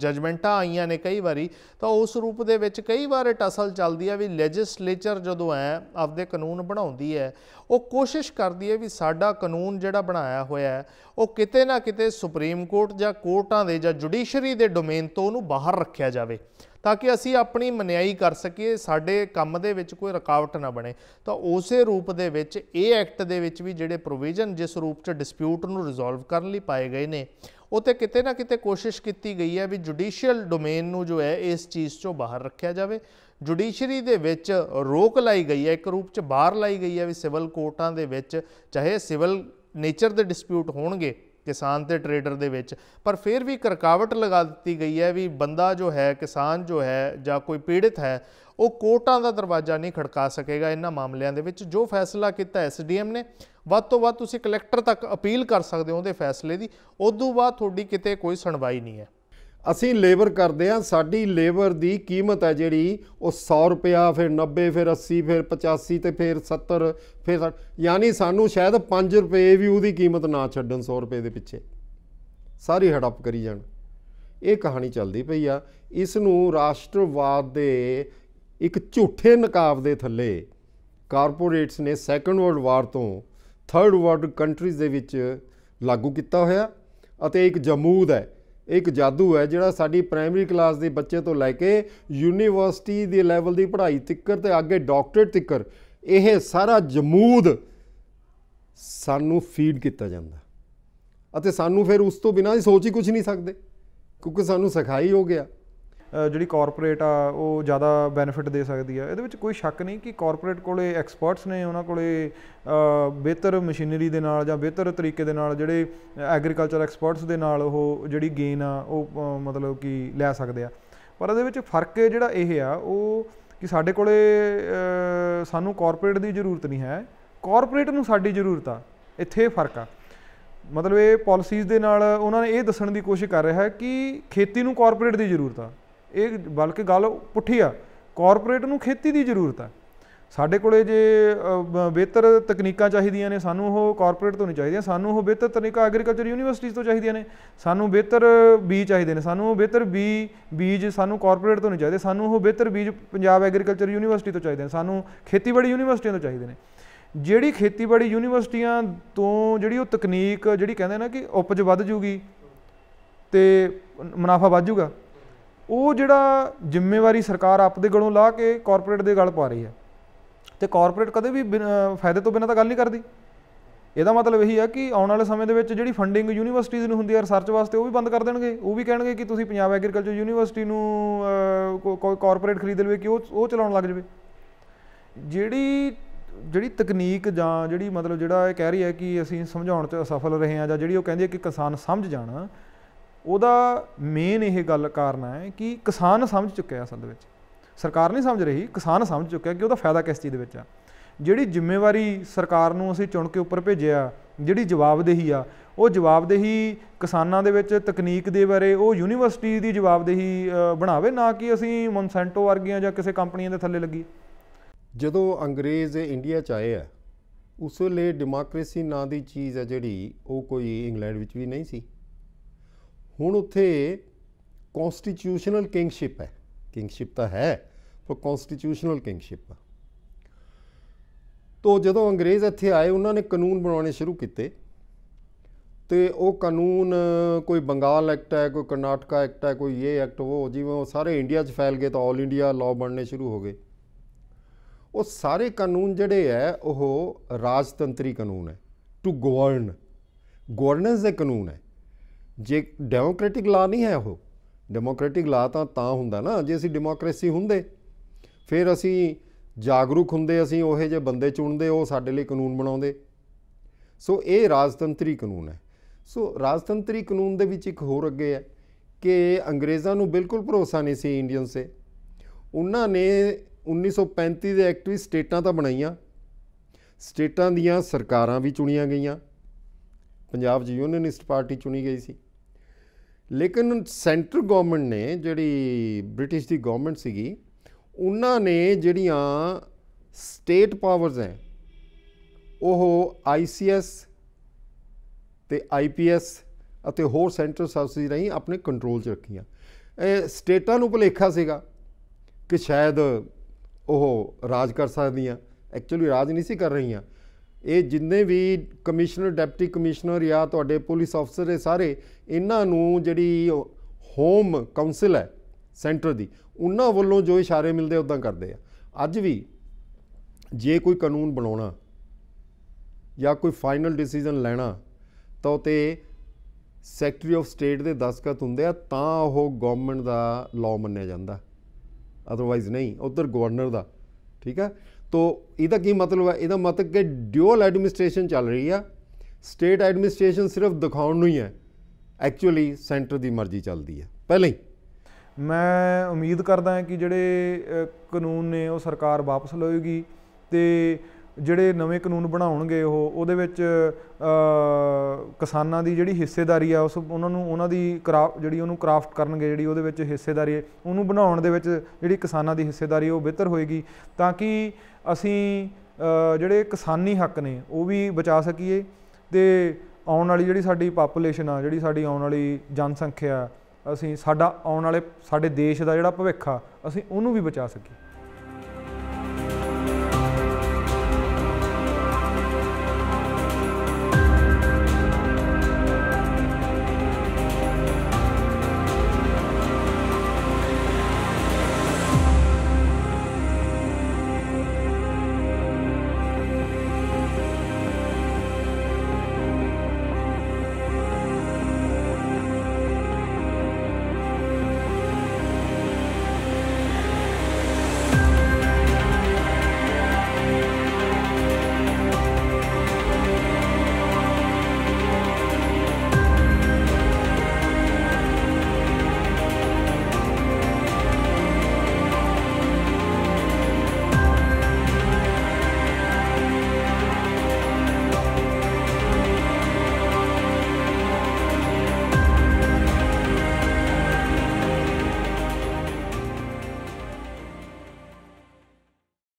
ਜਜਮੈਂਟਾਂ ਆਈਆਂ ਨੇ ਕਈ ਵਾਰੀ ਤਾਂ ਉਸ ਰੂਪ ਦੇ ਵਿੱਚ ਕਈ ਵਾਰ ਟਸਲ ਚੱਲਦੀ ਹੈ ਵੀ ਲੈਜਿਸਲੇਚਰ ਜਦੋਂ ਹੈ ਆਪਦੇ ਕਾਨੂੰਨ ਬਣਾਉਂਦੀ ਹੈ ਉਹ ਕੋਸ਼ਿਸ਼ ਕਰਦੀ ਹੈ ਵੀ ਸਾਡਾ ਕਾਨੂੰਨ ਜਿਹੜਾ ਬਣਾਇਆ ਹੋਇਆ ਹੈ ਉਹ ਕਿਤੇ ਨਾ ਕਿਤੇ ਸੁਪਰੀਮ ਕੋਰਟ ਜਾਂ ਕੋਰਟਾਂ ਦੇ ਜਾਂ ਜੁਡੀਸ਼ਰੀ ਦੇ ਡੋਮੇਨ ਤੋਂ ਉਹਨੂੰ ਬਾਹਰ ਰੱਖਿਆ ਜਾਵੇ ਤਾਂ ਕਿ ਅਸੀਂ ਆਪਣੀ ਮਨਿਆਈ ਕਰ ਸਕੀਏ ਸਾਡੇ ਕੰਮ ਦੇ ਵਿੱਚ ਕੋਈ ਰੁਕਾਵਟ ਨਾ ਬਣੇ ਤਾਂ ਉਸੇ ਰੂਪ ਦੇ ਵਿੱਚ ਇਹ ਐਕਟ ਦੇ ਵਿੱਚ ਵੀ ਜਿਹੜੇ ਪ੍ਰੋਵੀਜ਼ਨ ਜਿਸ ਰੂਪ 'ਚ ਡਿਸਪਿਊਟ ਨੂੰ ਰਿਜ਼ੋਲਵ ਕਰਨ ਲਈ ਪਾਏ ਗਏ ਨੇ ਉਤੇ ਕਿਤੇ ਨਾ ਕਿਤੇ ਕੋਸ਼ਿਸ਼ ਕੀਤੀ ਗਈ ਹੈ ਵੀ ਜੁਡੀਸ਼ੀਅਲ ਡੋਮੇਨ ਨੂੰ ਜੋ ਹੈ ਇਸ ਚੀਜ਼ 'ਚੋਂ ਬਾਹਰ ਰੱਖਿਆ ਜਾਵੇ ਜੁਡੀਸ਼ਰੀ ਦੇ ਵਿੱਚ ਰੋਕ ਲਾਈ ਗਈ ਹੈ ਇੱਕ ਰੂਪ 'ਚ ਬਾਹਰ ਲਾਈ ਗਈ ਹੈ ਵੀ ਸਿਵਲ ਕੋਰਟਾਂ ਦੇ ਵਿੱਚ ਚਾਹੇ ਸਿਵਲ ਨੇਚਰ ਦੇ ਡਿਸਪਿਊਟ ਹੋਣਗੇ ਕਿਸਾਨ ਤੇ ਟਰੇਡਰ ਦੇ ਵਿੱਚ ਪਰ ਫਿਰ ਵੀ ਇੱਕ ਰਕਾਵਟ ਲਗਾ ਦਿੱਤੀ ਗਈ ਹੈ ਵੀ ਬੰਦਾ ਜੋ ਹੈ ਕਿਸਾਨ ਜੋ ਹੈ ਜਾਂ ਕੋਈ ਪੀੜਿਤ ਹੈ ਉਹ ਕੋਰਟਾਂ ਦਾ ਦਰਵਾਜ਼ਾ ਨਹੀਂ ਖੜਕਾ ਸਕੇਗਾ ਇਹਨਾਂ ਮਾਮਲਿਆਂ ਦੇ ਵਿੱਚ ਜੋ ਫੈਸਲਾ ਕੀਤਾ ਐਸਡੀਐਮ ਨੇ ਵੱਧ ਤੋਂ ਵੱਧ ਤੁਸੀਂ ਕਲੈਕਟਰ ਤੱਕ ਅਪੀਲ ਕਰ ਸਕਦੇ ਹੋ ਉਹਦੇ ਫੈਸਲੇ ਦੀ ਉਸ ਤੋਂ ਬਾਅਦ ਤੁਹਾਡੀ ਕਿਤੇ ਕੋਈ ਸੁਣਵਾਈ ਨਹੀਂ ਹੈ ਅਸੀਂ ਲੇਬਰ ਕਰਦੇ ਆ ਸਾਡੀ ਲੇਬਰ ਦੀ ਕੀਮਤ ਹੈ ਜਿਹੜੀ ਉਹ 100 ਰੁਪਿਆ ਫਿਰ 90 ਫਿਰ 80 ਫਿਰ 85 ਤੇ ਫਿਰ 70 ਫਿਰ ਯਾਨੀ ਸਾਨੂੰ ਸ਼ਾਇਦ 5 ਰੁਪਏ ਵੀ ਉਹਦੀ ਕੀਮਤ ਨਾ ਛੱਡਣ 100 ਰੁਪਏ ਦੇ ਪਿੱਛੇ ਸਾਰੀ ਹੜੱਪ ਕਰੀ ਜਾਣ ਇਹ ਕਹਾਣੀ ਚੱਲਦੀ ਪਈ ਆ ਇਸ ਨੂੰ ਰਾਸ਼ਟਰਵਾਦ ਦੇ ਇੱਕ ਝੂਠੇ ਨਕਾਬ ਦੇ ਥੱਲੇ ਕਾਰਪੋਰੇਟਸ ਨੇ ਸੈਕੰਡ ਵਰਲਡ ਵਾਰ ਤੋਂ ਥਰਡ ਵਰਲਡ ਕੰਟਰੀਜ਼ ਦੇ ਵਿੱਚ ਲਾਗੂ ਕੀਤਾ ਹੋਇਆ ਅਤੇ ਇੱਕ ਜਮੂਦ ਹੈ ਇੱਕ ਜਾਦੂ ਹੈ ਜਿਹੜਾ ਸਾਡੀ ਪ੍ਰਾਇਮਰੀ ਕਲਾਸ ਦੇ ਬੱਚੇ ਤੋਂ ਲੈ ਕੇ ਯੂਨੀਵਰਸਿਟੀ ਦੇ ਲੈਵਲ ਦੀ ਪੜ੍ਹਾਈ ਤਿੱਕਰ ਤੇ ਅੱਗੇ ਡਾਕਟਰੇਟ ਤਿੱਕਰ ਇਹ ਸਾਰਾ ਜਮੂਦ ਸਾਨੂੰ ਫੀਡ ਕੀਤਾ ਜਾਂਦਾ ਅਤੇ ਸਾਨੂੰ ਫਿਰ ਉਸ ਤੋਂ ਬਿਨਾਂ ਸੋਚ ਹੀ ਕੁਝ ਨਹੀਂ ਸਕਦੇ ਕਿਉਂਕਿ ਸਾਨੂੰ ਸਿਖਾਈ ਹੋ ਗਿਆ ਜਿਹੜੀ ਕਾਰਪੋਰੇਟ ਆ ਉਹ ਜ਼ਿਆਦਾ ਬੈਨੀਫਿਟ ਦੇ ਸਕਦੀ ਆ ਇਹਦੇ ਵਿੱਚ ਕੋਈ ਸ਼ੱਕ ਨਹੀਂ ਕਿ ਕਾਰਪੋਰੇਟ ਕੋਲੇ ਐਕਸਪਰਟਸ ਨੇ ਉਹਨਾਂ ਕੋਲੇ ਬਿਹਤਰ ਮਸ਼ੀਨਰੀ ਦੇ ਨਾਲ ਜਾਂ ਬਿਹਤਰ ਤਰੀਕੇ ਦੇ ਨਾਲ ਜਿਹੜੇ ਐਗਰੀਕਲਚਰ ਐਕਸਪਰਟਸ ਦੇ ਨਾਲ ਉਹ ਜਿਹੜੀ ਗੇਨ ਆ ਉਹ ਮਤਲਬ ਕਿ ਲੈ ਸਕਦੇ ਆ ਪਰ ਇਹਦੇ ਵਿੱਚ ਫਰਕ ਜਿਹੜਾ ਇਹ ਆ ਉਹ ਕਿ ਸਾਡੇ ਕੋਲੇ ਸਾਨੂੰ ਕਾਰਪੋਰੇਟ ਦੀ ਜ਼ਰੂਰਤ ਨਹੀਂ ਹੈ ਕਾਰਪੋਰੇਟ ਨੂੰ ਸਾਡੀ ਜ਼ਰੂਰਤ ਆ ਇੱਥੇ ਫਰਕ ਆ ਮਤਲਬ ਇਹ ਪਾਲਿਸੀਜ਼ ਦੇ ਨਾਲ ਉਹਨਾਂ ਨੇ ਇਹ ਦੱਸਣ ਦੀ ਕੋਸ਼ਿਸ਼ ਕਰ ਰਿਹਾ ਹੈ ਕਿ ਖੇਤੀ ਨੂੰ ਕਾਰਪੋਰੇਟ ਦੀ ਜ਼ਰੂਰਤ ਆ ਇਹ ਬਲਕਿ ਗੱਲ ਪੁੱਠੀ ਆ ਕਾਰਪੋਰੇਟ ਨੂੰ ਖੇਤੀ ਦੀ ਜ਼ਰੂਰਤ ਆ ਸਾਡੇ ਕੋਲੇ ਜੇ ਬਿਹਤਰ ਤਕਨੀਕਾਂ ਚਾਹੀਦੀਆਂ ਨੇ ਸਾਨੂੰ ਉਹ ਕਾਰਪੋਰੇਟ ਤੋਂ ਨਹੀਂ ਚਾਹੀਦੀਆਂ ਸਾਨੂੰ ਉਹ ਬਿਹਤਰ ਤਕਨੀਕਾਂ ਐਗਰੀਕਲਚਰ ਯੂਨੀਵਰਸਿਟੀਆਂ ਤੋਂ ਚਾਹੀਦੀਆਂ ਨੇ ਸਾਨੂੰ ਬਿਹਤਰ ਬੀਜ ਚਾਹੀਦੇ ਨੇ ਸਾਨੂੰ ਉਹ ਬਿਹਤਰ ਬੀ ਬੀਜ ਸਾਨੂੰ ਕਾਰਪੋਰੇਟ ਤੋਂ ਨਹੀਂ ਚਾਹੀਦੇ ਸਾਨੂੰ ਉਹ ਬਿਹਤਰ ਬੀਜ ਪੰਜਾਬ ਐਗਰੀਕਲਚਰ ਯੂਨੀਵਰਸਿਟੀ ਤੋਂ ਚਾਹੀਦੇ ਨੇ ਸਾਨੂੰ ਖੇਤੀਬਾੜੀ ਯੂਨੀਵਰਸਿਟੀਆਂ ਤੋਂ ਚਾਹੀਦੇ ਨੇ ਜਿਹੜੀ ਖੇਤੀਬਾੜੀ ਯੂਨੀਵਰਸਿਟੀਆਂ ਤੋਂ ਜਿਹੜੀ ਉਹ ਤਕਨੀਕ ਜਿਹੜੀ ਕਹਿੰਦੇ ਨਾ ਕਿ ਉਪਜ ਵੱਧ ਜੂਗੀ ਤੇ ਮੁਨਾਫਾ ਵੱਧ ਜੂਗਾ ਉਹ ਜਿਹੜਾ ਜ਼ਿੰਮੇਵਾਰੀ ਸਰਕਾਰ ਆਪਦੇ ਗਲੋਂ ਲਾ ਕੇ ਕਾਰਪੋਰੇਟ ਦੇ ਗਲ ਪਾ ਰਹੀ ਹੈ ਤੇ ਕਾਰਪੋਰੇਟ ਕਦੇ ਵੀ ਫਾਇਦੇ ਤੋਂ ਬਿਨਾਂ ਤਾਂ ਗੱਲ ਨਹੀਂ ਕਰਦੀ ਇਹਦਾ ਮਤਲਬ ਇਹੀ ਹੈ ਕਿ ਆਉਣ ਵਾਲੇ ਸਮੇਂ ਦੇ ਵਿੱਚ ਜਿਹੜੀ ਫੰਡਿੰਗ ਯੂਨੀਵਰਸਿਟੀਆਂ ਨੂੰ ਹੁੰਦੀ ਹੈ ਰਿਸਰਚ ਵਾਸਤੇ ਉਹ ਵੀ ਬੰਦ ਕਰ ਦੇਣਗੇ ਉਹ ਵੀ ਕਹਿਣਗੇ ਕਿ ਤੁਸੀਂ ਪੰਜਾਬ ਐਗਰੀਕਲਚਰ ਯੂਨੀਵਰਸਿਟੀ ਨੂੰ ਕੋਈ ਕਾਰਪੋਰੇਟ ਖਰੀਦ ਲਵੇ ਕਿ ਉਹ ਉਹ ਚਲਾਉਣ ਲੱਗ ਜਾਵੇ ਜਿਹੜੀ ਜਿਹੜੀ ਤਕਨੀਕ ਜਾਂ ਜਿਹੜੀ ਮਤਲਬ ਜਿਹੜਾ ਇਹ ਕਹਿ ਰਹੀ ਹੈ ਕਿ ਅਸੀਂ ਸਮਝਾਉਣ 'ਚ ਅਸਫਲ ਰਹੇ ਹਾਂ ਜਾਂ ਜਿਹੜੀ ਉਹ ਕਹਿੰਦੀ ਹੈ ਕਿ ਕਿਸਾਨ ਸਮਝ ਜਾਣ ਉਹਦਾ ਮੇਨ ਇਹ ਗੱਲ ਕਾਰਨ ਹੈ ਕਿ ਕਿਸਾਨ ਸਮਝ ਚੁੱਕਿਆ ਅਸਲ ਵਿੱਚ ਸਰਕਾਰ ਨਹੀਂ ਸਮਝ ਰਹੀ ਕਿਸਾਨ ਸਮਝ ਚੁੱਕਿਆ ਕਿ ਉਹਦਾ ਫਾਇਦਾ ਕਿਸ ਚੀਜ਼ ਦੇ ਵਿੱਚ ਆ ਜਿਹੜੀ ਜ਼ਿੰਮੇਵਾਰੀ ਸਰਕਾਰ ਨੂੰ ਅਸੀਂ ਚੁਣ ਕੇ ਉੱਪਰ ਭੇਜਿਆ ਜਿਹੜੀ ਜਵਾਬਦੇਹੀ ਆ ਉਹ ਜਵਾਬਦੇਹੀ ਕਿਸਾਨਾਂ ਦੇ ਵਿੱਚ ਤਕਨੀਕ ਦੇ ਬਾਰੇ ਉਹ ਯੂਨੀਵਰਸਿਟੀ ਦੀ ਜਵਾਬਦੇਹੀ ਬਣਾਵੇ ਨਾ ਕਿ ਅਸੀਂ ਮਨਸੈਂਟੋ ਵਰਗੀਆਂ ਜਾਂ ਕਿਸੇ ਕੰਪਨੀਆਂ ਦੇ ਥੱਲੇ ਲੱਗੀ ਜਦੋਂ ਅੰਗਰੇਜ਼ ਇੰਡੀਆ ਚ ਆਏ ਆ ਉਸ ਵੇਲੇ ਡੈਮੋਕ੍ਰੇਸੀ ਨਾਂ ਦੀ ਚੀਜ਼ ਆ ਜਿਹੜੀ ਉਹ ਕੋਈ ਇੰਗਲੈਂਡ ਵਿੱਚ ਵੀ ਨਹੀਂ ਸੀ ਹੁਣ ਉੱਥੇ ਕਨਸਟੀਟਿਊਸ਼ਨਲ ਕਿੰਗਸ਼ਿਪ ਹੈ ਕਿੰਗਸ਼ਿਪ ਤਾਂ ਹੈ ਪਰ ਕਨਸਟੀਟਿਊਸ਼ਨਲ ਕਿੰਗਸ਼ਿਪ ਆ ਤੋਂ ਜਦੋਂ ਅੰਗਰੇਜ਼ ਇੱਥੇ ਆਏ ਉਹਨਾਂ ਨੇ ਕਾਨੂੰਨ ਬਣਾਉਣੇ ਸ਼ੁਰੂ ਕੀਤੇ ਤੇ ਉਹ ਕਾਨੂੰਨ ਕੋਈ ਬੰਗਾਲ ਐਕਟ ਹੈ ਕੋਈ ਕਰਨਾਟਕਾ ਐਕਟ ਹੈ ਕੋਈ ਇਹ ਐਕਟ ਉਹ ਜਿਵੇਂ ਉਹ ਸਾਰੇ ਇੰਡੀਆ 'ਚ ਫੈਲ ਗਏ ਤਾਂ 올 ਇੰਡੀਆ ਲਾਅ ਬਣਨੇ ਸ਼ੁਰੂ ਹੋ ਗਏ ਉਹ ਸਾਰੇ ਕਾਨੂੰਨ ਜਿਹੜੇ ਹੈ ਉਹ ਰਾਜਤੰਤਰੀ ਕਾਨੂੰਨ ਹੈ ਟੂ ਗਵਰਨ ਗਵਰਨੈਂਸ ਦੇ ਕਾਨੂੰਨ ਹੈ ਜੇ ਡੈਮੋਕ੍ਰੈਟਿਕ ਲਾ ਨਹੀਂ ਹੈ ਉਹ ਡੈਮੋਕ੍ਰੈਟਿਕ ਲਾ ਤਾਂ ਤਾਂ ਹੁੰਦਾ ਨਾ ਜੇ ਅਸੀਂ ਡੈਮੋਕ੍ਰੇਸੀ ਹੁੰਦੇ ਫਿਰ ਅਸੀਂ ਜਾਗਰੂਕ ਹੁੰਦੇ ਅਸੀਂ ਉਹੇ ਜੇ ਬੰਦੇ ਚੁਣਦੇ ਉਹ ਸਾਡੇ ਲਈ ਕਾਨੂੰਨ ਬਣਾਉਂਦੇ ਸੋ ਇਹ ਰਾਜਤੰਤਰੀ ਕਾਨੂੰਨ ਹੈ ਸੋ ਰਾਜਤੰਤਰੀ ਕਾਨੂੰਨ ਦੇ ਵਿੱਚ ਇੱਕ ਹੋਰ ਅੱਗੇ ਹੈ ਕਿ ਅੰਗਰੇਜ਼ਾਂ ਨੂੰ ਬਿਲਕੁਲ ਭਰੋਸਾ ਨਹੀਂ ਸੀ ਇੰਡੀਅਨ ਸੇ ਉਹਨਾਂ ਨੇ 1935 ਦੇ ਐਕਟ ਵਿੱਚ ਸਟੇਟਾਂ ਤਾਂ ਬਣਾਈਆਂ ਸਟੇਟਾਂ ਦੀਆਂ ਸਰਕਾਰਾਂ ਵੀ ਚੁਣੀਆਂ ਗਈਆਂ ਪੰਜਾਬ ਜੀ ਯੂਨੀਅਨਿਸਟ ਪਾਰਟੀ ਚੁਣੀ ਗਈ ਸੀ ਲੇਕਿਨ ਸੈਂਟਰ ਗਵਰਨਮੈਂਟ ਨੇ ਜਿਹੜੀ ਬ੍ਰਿਟਿਸ਼ ਦੀ ਗਵਰਨਮੈਂਟ ਸੀਗੀ ਉਹਨਾਂ ਨੇ ਜਿਹੜੀਆਂ ਸਟੇਟ ਪਾਵਰਸ ਹੈ ਉਹ ਆਈਸੀਐਸ ਤੇ ਆਈਪੀਐਸ ਅਤੇ ਹੋਰ ਸੈਂਟਰਲ ਸਰਵਿਸਿਜ਼ ਰਹੀ ਆਪਣੇ ਕੰਟਰੋਲ 'ਚ ਰੱਖੀਆਂ ਇਹ ਸਟੇਟਾਂ ਨੂੰ ਭਲੇਖਾ ਸੀਗਾ ਕਿ ਸ਼ਾਇਦ ਉਹ ਰਾਜ ਕਰ ਸਕਦੀਆਂ ਐਕਚੁਅਲੀ ਰਾਜ ਨਹੀਂ ਸੀ ਕਰ ਰਹੀਆਂ ਇਹ ਜਿੰਨੇ ਵੀ ਕਮਿਸ਼ਨਰ ਡਿਪਟੀ ਕਮਿਸ਼ਨਰ ਜਾਂ ਤੁਹਾਡੇ ਪੁਲਿਸ ਅਫਸਰ ਇਹ ਸਾਰੇ ਇਹਨਾਂ ਨੂੰ ਜਿਹੜੀ ਹੋਮ ਕਾਉਂਸਲ ਹੈ ਸੈਂਟਰ ਦੀ ਉਹਨਾਂ ਵੱਲੋਂ ਜੋ ਇਸ਼ਾਰੇ ਮਿਲਦੇ ਉਦਾਂ ਕਰਦੇ ਆ ਅੱਜ ਵੀ ਜੇ ਕੋਈ ਕਾਨੂੰਨ ਬਣਾਉਣਾ ਜਾਂ ਕੋਈ ਫਾਈਨਲ ਡਿਸੀਜਨ ਲੈਣਾ ਤਾਂ ਉਤੇ ਸੈਕਟਰੀ ਆਫ ਸਟੇਟ ਦੇ ਦਸਤਖਤ ਹੁੰਦੇ ਆ ਤਾਂ ਉਹ ਗਵਰਨਮੈਂਟ ਦਾ ਲਾਅ ਮੰਨਿਆ ਜਾਂਦਾ ਅਦਰਵਾਈਜ਼ ਨਹੀਂ ਉਧਰ ਗਵਰਨਰ ਦਾ ਠੀਕ ਆ ਤੋਂ ਇਹਦਾ ਕੀ ਮਤਲਬ ਹੈ ਇਹਦਾ ਮਤਲਬ ਕਿ ਡਿਊਅਲ ਐਡਮਿਨਿਸਟ੍ਰੇਸ਼ਨ ਚੱਲ ਰਹੀ ਆ ਸਟੇਟ ਐਡਮਿਨਿਸਟ੍ਰੇਸ਼ਨ ਸਿਰਫ ਦਿਖਾਉਣ ਨੂੰ ਹੀ ਹੈ ਐਕਚੁਅਲੀ ਸੈਂਟਰ ਦੀ ਮਰਜ਼ੀ ਚੱਲਦੀ ਹੈ ਪਹਿਲਾਂ ਹੀ ਮੈਂ ਉਮੀਦ ਕਰਦਾ ਹਾਂ ਕਿ ਜਿਹੜੇ ਕਾਨੂੰਨ ਨੇ ਉਹ ਸਰਕਾਰ ਵਾਪਸ ਲਵੇਗੀ ਤੇ ਜਿਹੜੇ ਨਵੇਂ ਕਾਨੂੰਨ ਬਣਾਉਣਗੇ ਉਹ ਉਹਦੇ ਵਿੱਚ ਕਿਸਾਨਾਂ ਦੀ ਜਿਹੜੀ ਹਿੱਸੇਦਾਰੀ ਆ ਉਸ ਉਹਨਾਂ ਨੂੰ ਉਹਨਾਂ ਦੀ ਜਿਹੜੀ ਉਹਨੂੰ ਕਰਾਫਟ ਕਰਨਗੇ ਜਿਹੜੀ ਉਹਦੇ ਵਿੱਚ ਹਿੱਸੇਦਾਰੀ ਉਹਨੂੰ ਬਣਾਉਣ ਦੇ ਵਿੱਚ ਜਿਹੜੀ ਕਿਸਾਨਾਂ ਦੀ ਹਿੱਸੇਦਾਰੀ ਉਹ ਬਿਹਤਰ ਹੋਏਗੀ ਤਾਂ ਕਿ ਅਸੀਂ ਜਿਹੜੇ ਕਿਸਾਨੀ ਹੱਕ ਨੇ ਉਹ ਵੀ ਬਚਾ ਸਕੀਏ ਤੇ ਆਉਣ ਵਾਲੀ ਜਿਹੜੀ ਸਾਡੀ ਪਾਪੂਲੇਸ਼ਨ ਆ ਜਿਹੜੀ ਸਾਡੀ ਆਉਣ ਵਾਲੀ ਜਨਸੰਖਿਆ ਅਸੀਂ ਸਾਡਾ ਆਉਣ ਵਾਲੇ ਸਾਡੇ ਦੇਸ਼ ਦਾ ਜਿਹੜਾ ਭਵਿੱਖ ਆ ਅਸੀਂ ਉਹਨੂੰ ਵੀ ਬਚਾ ਸਕੀਏ